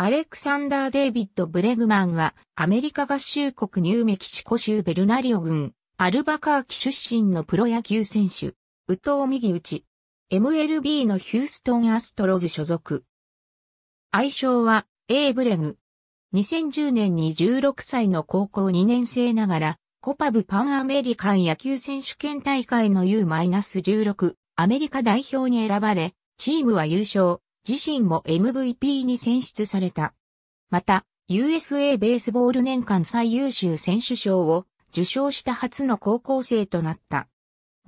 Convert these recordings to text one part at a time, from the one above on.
アレクサンダー・デイビッド・ブレグマンは、アメリカ合衆国ニューメキシコ州ベルナリオ郡、アルバカーキ出身のプロ野球選手、宇藤右打ち、MLB のヒューストン・アストロズ所属。愛称は、A ブレグ。2010年に16歳の高校2年生ながら、コパブパンアメリカン野球選手権大会の U-16 アメリカ代表に選ばれ、チームは優勝、自身も MVP に選出された。また、USA ベースボール年間最優秀選手賞を受賞した初の高校生となった。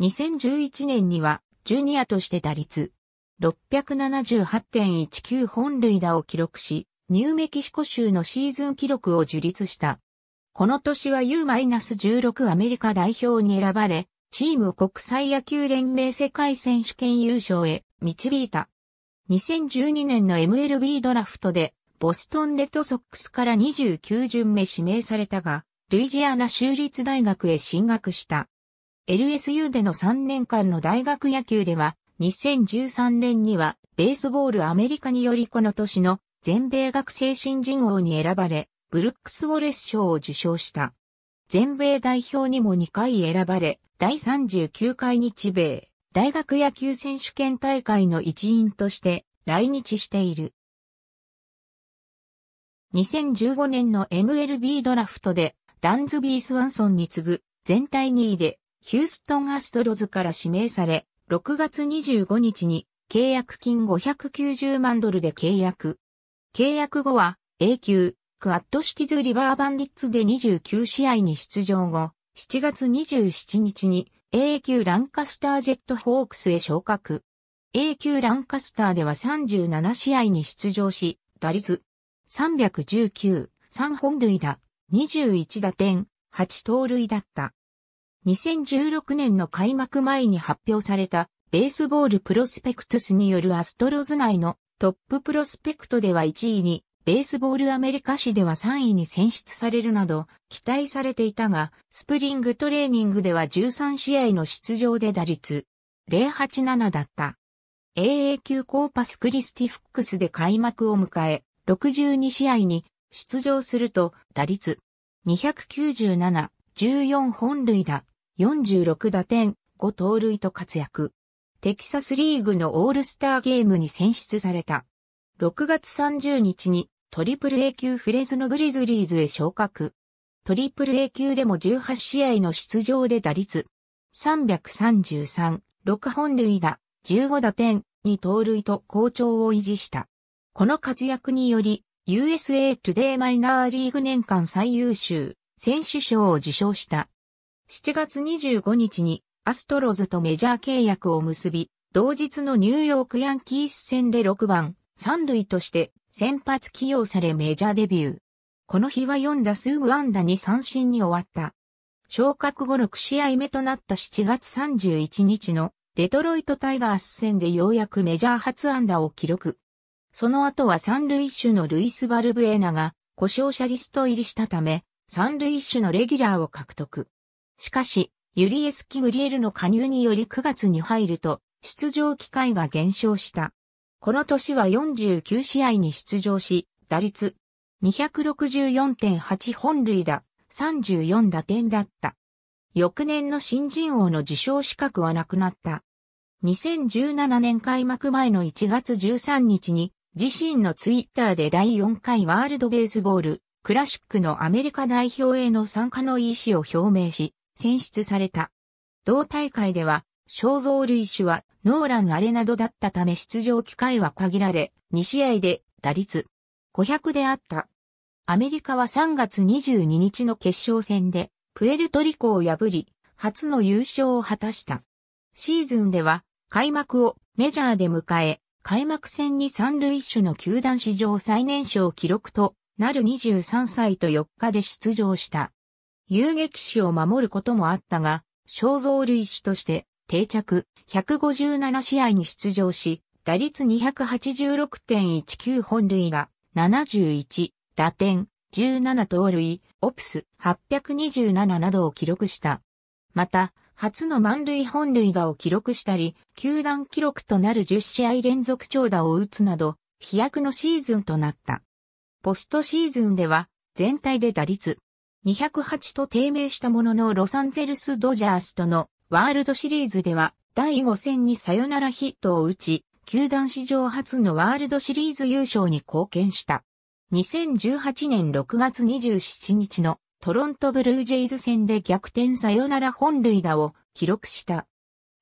2011年には、ジュニアとして打率678.19本塁打を記録し、ニューメキシコ州のシーズン記録を樹立した。この年は U-16 アメリカ代表に選ばれ、チーム国際野球連盟世界選手権優勝へ導いた。2012年の MLB ドラフトで、ボストンレッドソックスから29巡目指名されたが、ルイジアナ州立大学へ進学した。LSU での3年間の大学野球では、2013年には、ベースボールアメリカによりこの年の全米学生新人王に選ばれ、ブルックス・ウォレス賞を受賞した。全米代表にも2回選ばれ、第39回日米、大学野球選手権大会の一員として来日している。2015年の MLB ドラフトでダンズビー・スワンソンに次ぐ全体2位でヒューストン・アストロズから指名され、6月25日に契約金590万ドルで契約。契約後は A 級クアッドシティズ・リバーバンディッツで29試合に出場後、7月27日に A 級ランカスタージェットホークスへ昇格。A 級ランカスターでは37試合に出場し、打率319、3本塁打、21打点、8盗塁だった。2016年の開幕前に発表されたベースボールプロスペクトスによるアストロズ内のトッププロスペクトでは1位にベースボールアメリカ市では3位に選出されるなど期待されていたが、スプリングトレーニングでは13試合の出場で打率087だった。AA 級コーパスクリスティフックスで開幕を迎え、62試合に出場すると打率297、14本塁打、46打点、5盗塁と活躍。テキサスリーグのオールスターゲームに選出された。6月30日にトリプル A 級フレズのグリズリーズへ昇格。トリプル A 級でも18試合の出場で打率333、6本塁打、15打点、2盗塁と好調を維持した。この活躍により、USA Today マイナーリーグ年間最優秀選手賞を受賞した。7月25日にアストロズとメジャー契約を結び、同日のニューヨークヤンキース戦で6番三塁として先発起用されメジャーデビュー。この日は4打数無安打に三振に終わった。昇格後6試合目となった7月31日のデトロイトタイガース戦でようやくメジャー初安打を記録。その後は三塁手のルイス・バルブエナが故障者リスト入りしたため、三塁手のレギュラーを獲得。しかし、ユリエス・キグリエルの加入により9月に入ると、出場機会が減少した。この年は49試合に出場し、打率264.8本塁打、34打点だった。翌年の新人王の受賞資格はなくなった。2017年開幕前の1月13日に、自身のツイッターで第4回ワールドベースボール、クラシックのアメリカ代表への参加の意思を表明し、選出された。同大会では肖像類種はノーランアレなどだったため出場機会は限られ、2試合で打率500であった。アメリカは3月22日の決勝戦でプエルトリコを破り、初の優勝を果たした。シーズンでは開幕をメジャーで迎え、開幕戦に三塁手の球団史上最年少記録となる23歳と4日で出場した。遊撃手を守ることもあったが、肖像類種として定着、157試合に出場し、打率286.19本塁打、71、打点、17盗塁、オプス827などを記録した。また、初の満塁本塁打を記録したり、球団記録となる10試合連続長打を打つなど、飛躍のシーズンとなった。ポストシーズンでは、全体で打率208と低迷したもののロサンゼルス・ドジャースとのワールドシリーズでは第5戦にサヨナラヒットを打ち、球団史上初のワールドシリーズ優勝に貢献した。2018年6月27日のトロントブルージェイズ戦で逆転サヨナラ本塁打を記録した。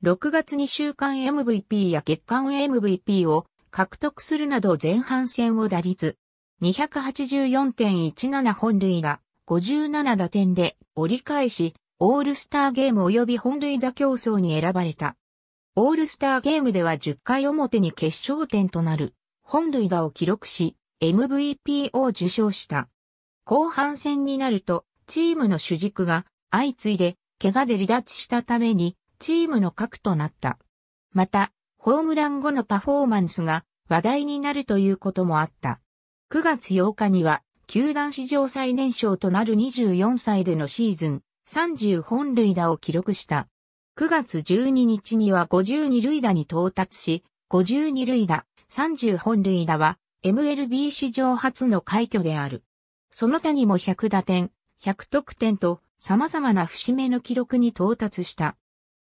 6月に週間 MVP や月間 MVP を獲得するなど前半戦を打率284.17本塁打57打点で折り返しオールスターゲーム及び本塁打競争に選ばれた。オールスターゲームでは10回表に決勝点となる本塁打を記録し、MVP を受賞した。後半戦になると、チームの主軸が相次いで怪我で離脱したために、チームの核となった。また、ホームラン後のパフォーマンスが話題になるということもあった。9月8日には、球団史上最年少となる24歳でのシーズン、30本塁打を記録した。9月12日には52塁打に到達し、52塁打、30本塁打は MLB 史上初の快挙である。その他にも100打点、100得点と様々な節目の記録に到達した。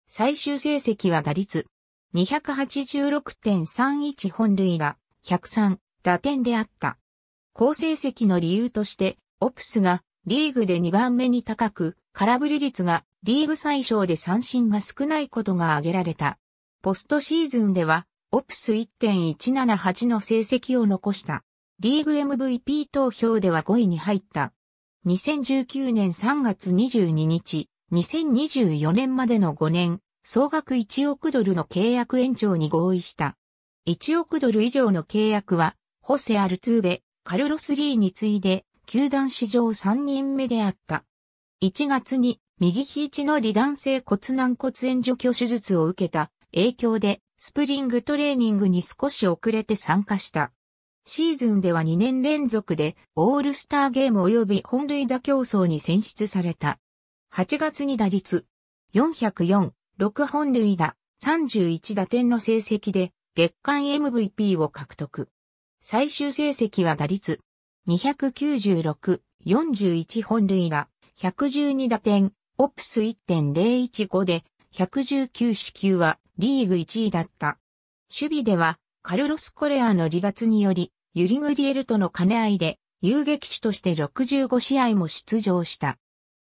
最終成績は打率286.31本塁打、103打点であった。好成績の理由として、オプスがリーグで2番目に高く、空振り率がリーグ最小で三振が少ないことが挙げられた。ポストシーズンでは、オプス1.178の成績を残した。リーグ MVP 投票では5位に入った。2019年3月22日、2024年までの5年、総額1億ドルの契約延長に合意した。1億ドル以上の契約は、ホセ・アルトゥーベ、カルロス・リーに次いで、球団史上3人目であった。1月に右肘の離断性骨軟骨炎除去手術を受けた影響でスプリングトレーニングに少し遅れて参加した。シーズンでは2年連続でオールスターゲーム及び本塁打競争に選出された。8月に打率404、6本塁打、31打点の成績で月間 MVP を獲得。最終成績は打率296、41本塁打、112打点、オプス1.015で、119死球はリーグ1位だった。守備では、カルロス・コレアの離脱により、ユリ・グリエルとの兼ね合いで、遊撃手として65試合も出場した。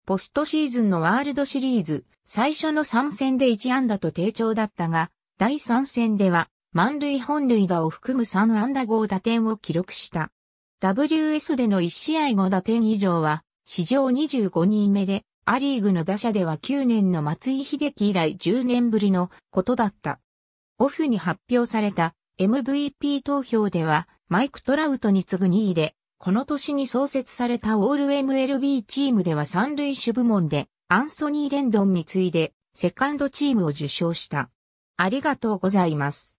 ポストシーズンのワールドシリーズ、最初の3戦で1安打と低調だったが、第3戦では、満塁本塁打を含む3安打5打点を記録した。WS での1試合5打点以上は、史上25人目で、ア・リーグの打者では9年の松井秀樹以来10年ぶりのことだった。オフに発表された MVP 投票では、マイク・トラウトに次ぐ2位で、この年に創設されたオール MLB チームでは三塁手部門で、アンソニー・レンドンに次いで、セカンドチームを受賞した。ありがとうございます。